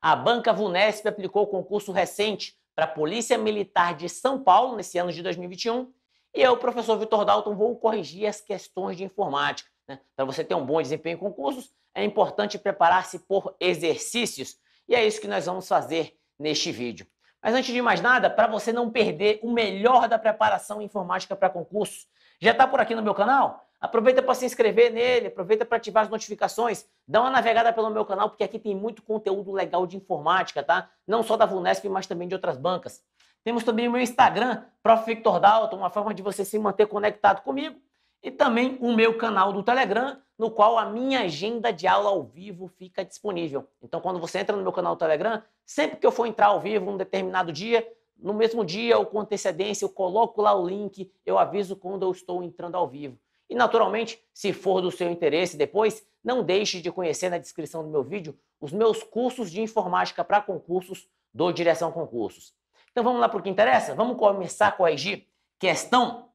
A banca Vunesp aplicou concurso recente para a Polícia Militar de São Paulo, nesse ano de 2021, e eu, professor Vitor Dalton, vou corrigir as questões de informática. Né? Para você ter um bom desempenho em concursos, é importante preparar-se por exercícios, e é isso que nós vamos fazer neste vídeo. Mas antes de mais nada, para você não perder o melhor da preparação informática para concursos, já está por aqui no meu canal? Aproveita para se inscrever nele, aproveita para ativar as notificações, dá uma navegada pelo meu canal, porque aqui tem muito conteúdo legal de informática, tá? Não só da Vunesp, mas também de outras bancas. Temos também o meu Instagram, Prof. Victor Dalton, uma forma de você se manter conectado comigo. E também o meu canal do Telegram, no qual a minha agenda de aula ao vivo fica disponível. Então, quando você entra no meu canal do Telegram, sempre que eu for entrar ao vivo um determinado dia, no mesmo dia ou com antecedência, eu coloco lá o link, eu aviso quando eu estou entrando ao vivo. E, naturalmente, se for do seu interesse depois, não deixe de conhecer na descrição do meu vídeo os meus cursos de informática para concursos do Direção Concursos. Então vamos lá para o que interessa? Vamos começar com a IG questão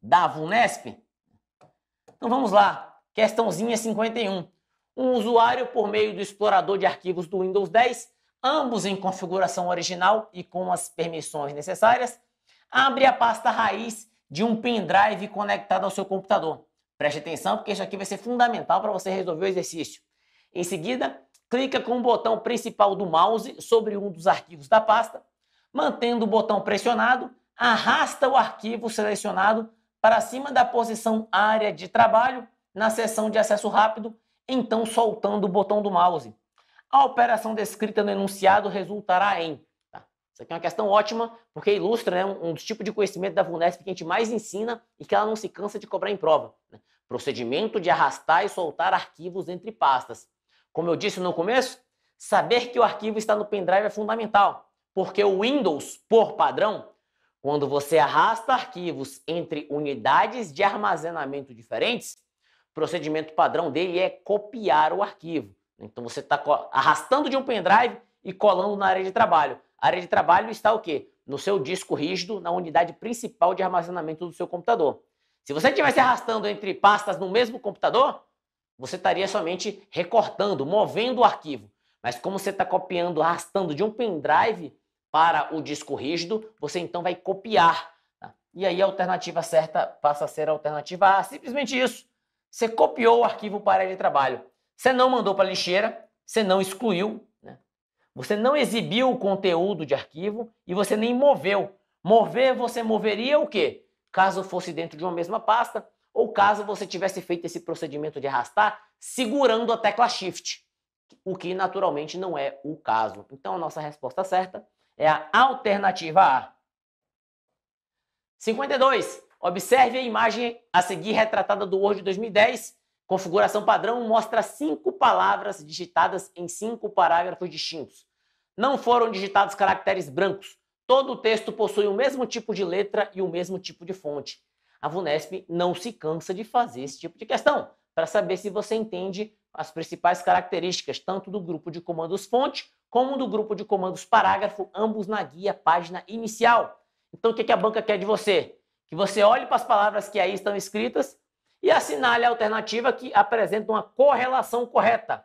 da VUNESP? Então vamos lá, questãozinha 51. Um usuário, por meio do explorador de arquivos do Windows 10, ambos em configuração original e com as permissões necessárias, abre a pasta raiz de um pendrive conectado ao seu computador. Preste atenção porque isso aqui vai ser fundamental para você resolver o exercício. Em seguida, clica com o botão principal do mouse sobre um dos arquivos da pasta. Mantendo o botão pressionado, arrasta o arquivo selecionado para cima da posição Área de Trabalho na seção de acesso rápido, então soltando o botão do mouse. A operação descrita no enunciado resultará em isso aqui é uma questão ótima, porque ilustra né, um dos tipos de conhecimento da FUNESP que a gente mais ensina e que ela não se cansa de cobrar em prova. Né? Procedimento de arrastar e soltar arquivos entre pastas. Como eu disse no começo, saber que o arquivo está no pendrive é fundamental, porque o Windows, por padrão, quando você arrasta arquivos entre unidades de armazenamento diferentes, o procedimento padrão dele é copiar o arquivo. Então você está arrastando de um pendrive e colando na área de trabalho. A área de trabalho está o quê? No seu disco rígido, na unidade principal de armazenamento do seu computador. Se você estivesse arrastando entre pastas no mesmo computador, você estaria somente recortando, movendo o arquivo. Mas como você está copiando, arrastando de um pendrive para o disco rígido, você então vai copiar. Tá? E aí a alternativa certa passa a ser a alternativa A. Simplesmente isso. Você copiou o arquivo para a área de trabalho. Você não mandou para a lixeira, você não excluiu, você não exibiu o conteúdo de arquivo e você nem moveu. Mover, você moveria o quê? Caso fosse dentro de uma mesma pasta ou caso você tivesse feito esse procedimento de arrastar segurando a tecla Shift, o que naturalmente não é o caso. Então, a nossa resposta certa é a alternativa A. 52. Observe a imagem a seguir retratada do Word 2010 Configuração padrão mostra cinco palavras digitadas em cinco parágrafos distintos. Não foram digitados caracteres brancos. Todo o texto possui o mesmo tipo de letra e o mesmo tipo de fonte. A VUNESP não se cansa de fazer esse tipo de questão, para saber se você entende as principais características, tanto do grupo de comandos fonte, como do grupo de comandos parágrafo, ambos na guia página inicial. Então, o que a banca quer de você? Que você olhe para as palavras que aí estão escritas e assinale a alternativa que apresenta uma correlação correta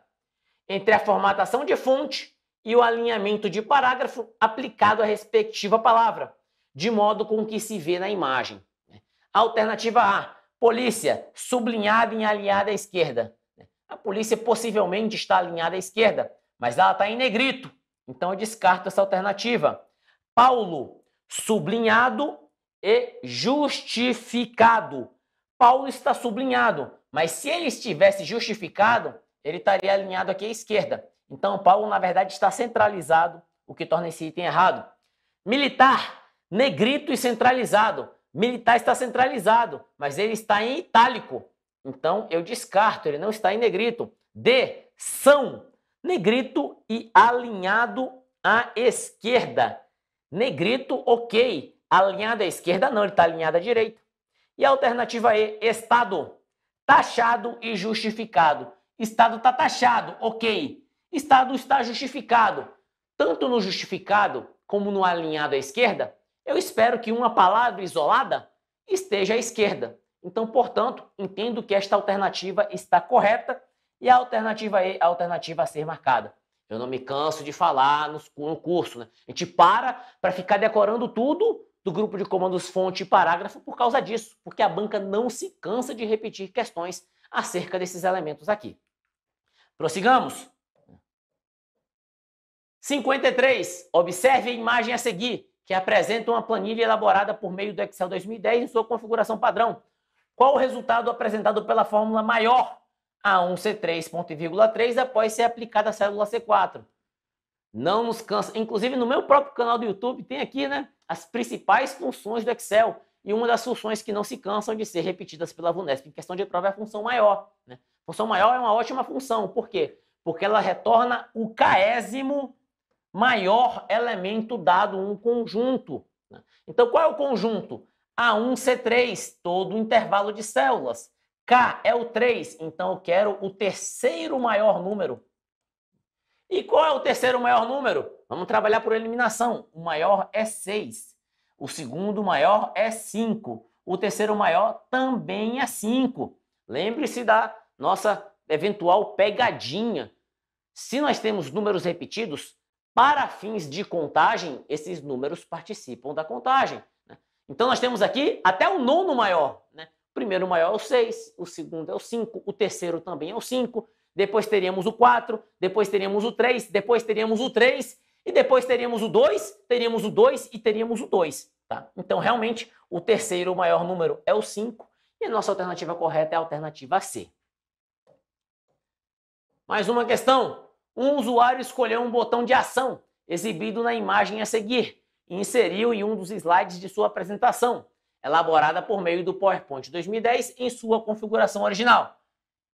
entre a formatação de fonte e o alinhamento de parágrafo aplicado à respectiva palavra, de modo com que se vê na imagem. Né? Alternativa A: polícia, sublinhada em alinhada à esquerda. Né? A polícia possivelmente está alinhada à esquerda, mas ela está em negrito, então eu descarto essa alternativa. Paulo, sublinhado e justificado. Paulo está sublinhado, mas se ele estivesse justificado, ele estaria alinhado aqui à esquerda. Então, Paulo, na verdade, está centralizado, o que torna esse item errado. Militar, negrito e centralizado. Militar está centralizado, mas ele está em itálico. Então, eu descarto, ele não está em negrito. D, são, negrito e alinhado à esquerda. Negrito, ok. Alinhado à esquerda, não, ele está alinhado à direita. E a alternativa E, é Estado. Taxado e justificado. Estado está taxado, ok. Estado está justificado. Tanto no justificado como no alinhado à esquerda, eu espero que uma palavra isolada esteja à esquerda. Então, portanto, entendo que esta alternativa está correta e a alternativa E, é a alternativa a ser marcada. Eu não me canso de falar no curso, né? A gente para para ficar decorando tudo do grupo de comandos fonte e parágrafo por causa disso, porque a banca não se cansa de repetir questões acerca desses elementos aqui. Prossigamos. 53. Observe a imagem a seguir, que apresenta uma planilha elaborada por meio do Excel 2010 em sua configuração padrão. Qual o resultado apresentado pela fórmula maior A1C3.3 após ser aplicada a célula C4? Não nos cansa. Inclusive, no meu próprio canal do YouTube tem aqui, né? as principais funções do Excel e uma das funções que não se cansam de ser repetidas pela VUNESP em questão de prova é a função maior. Né? Função maior é uma ótima função, por quê? Porque ela retorna o caésimo maior elemento dado um conjunto. Né? Então, qual é o conjunto? A1C3, todo o intervalo de células. K é o 3, então eu quero o terceiro maior número. E qual é o terceiro maior número? Vamos trabalhar por eliminação. O maior é 6. O segundo maior é 5. O terceiro maior também é 5. Lembre-se da nossa eventual pegadinha. Se nós temos números repetidos, para fins de contagem, esses números participam da contagem. Né? Então nós temos aqui até o nono maior. Né? O primeiro maior é o 6, o segundo é o 5, o terceiro também é o 5, depois teríamos o 4, depois teríamos o 3, depois teríamos o 3 e depois teríamos o 2, teríamos o 2 e teríamos o 2. Tá? Então, realmente, o terceiro maior número é o 5 e a nossa alternativa correta é a alternativa C. Mais uma questão. Um usuário escolheu um botão de ação exibido na imagem a seguir e inseriu em um dos slides de sua apresentação, elaborada por meio do PowerPoint 2010 em sua configuração original.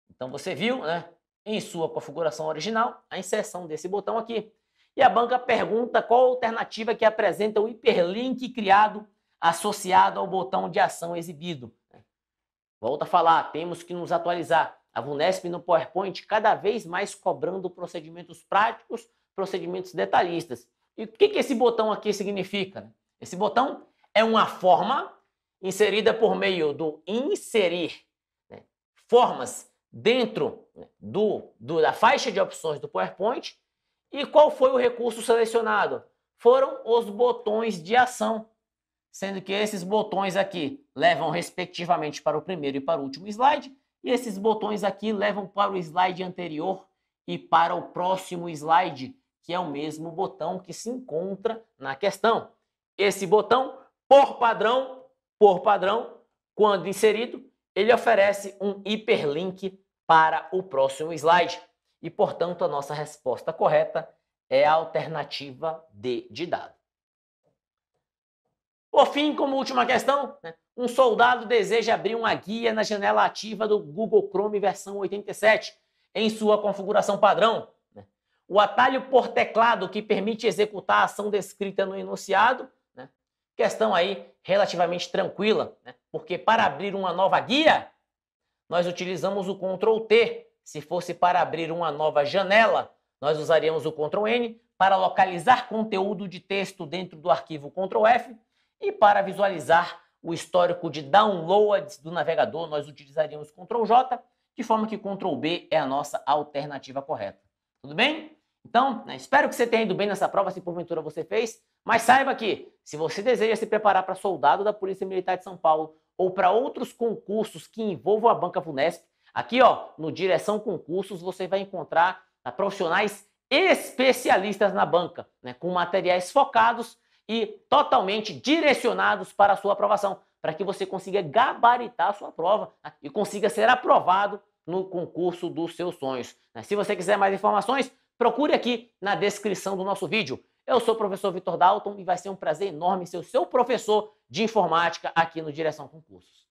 Então, você viu, né? Em sua configuração original, a inserção desse botão aqui. E a banca pergunta qual a alternativa que apresenta o hiperlink criado associado ao botão de ação exibido. Volta a falar, temos que nos atualizar. A Vunesp no PowerPoint cada vez mais cobrando procedimentos práticos, procedimentos detalhistas. E o que, que esse botão aqui significa? Esse botão é uma forma inserida por meio do inserir né, formas dentro né, do, do, da faixa de opções do PowerPoint e qual foi o recurso selecionado? Foram os botões de ação, sendo que esses botões aqui levam respectivamente para o primeiro e para o último slide, e esses botões aqui levam para o slide anterior e para o próximo slide, que é o mesmo botão que se encontra na questão. Esse botão, por padrão, por padrão, quando inserido, ele oferece um hiperlink para o próximo slide. E, portanto, a nossa resposta correta é a alternativa D de dado. Por fim, como última questão, né? um soldado deseja abrir uma guia na janela ativa do Google Chrome versão 87 em sua configuração padrão. Né? O atalho por teclado que permite executar a ação descrita no enunciado, né? questão aí relativamente tranquila, né, porque para abrir uma nova guia, nós utilizamos o Ctrl T se fosse para abrir uma nova janela, nós usaríamos o Ctrl N para localizar conteúdo de texto dentro do arquivo Ctrl F e para visualizar o histórico de downloads do navegador, nós utilizaríamos Ctrl J, de forma que Ctrl B é a nossa alternativa correta. Tudo bem? Então, né, espero que você tenha ido bem nessa prova, se porventura você fez. Mas saiba que, se você deseja se preparar para soldado da Polícia Militar de São Paulo ou para outros concursos que envolvam a banca Funesp, Aqui, ó, no Direção Concursos, você vai encontrar né, profissionais especialistas na banca, né, com materiais focados e totalmente direcionados para a sua aprovação, para que você consiga gabaritar a sua prova né, e consiga ser aprovado no concurso dos seus sonhos. Né. Se você quiser mais informações, procure aqui na descrição do nosso vídeo. Eu sou o professor Vitor Dalton e vai ser um prazer enorme ser o seu professor de informática aqui no Direção Concursos.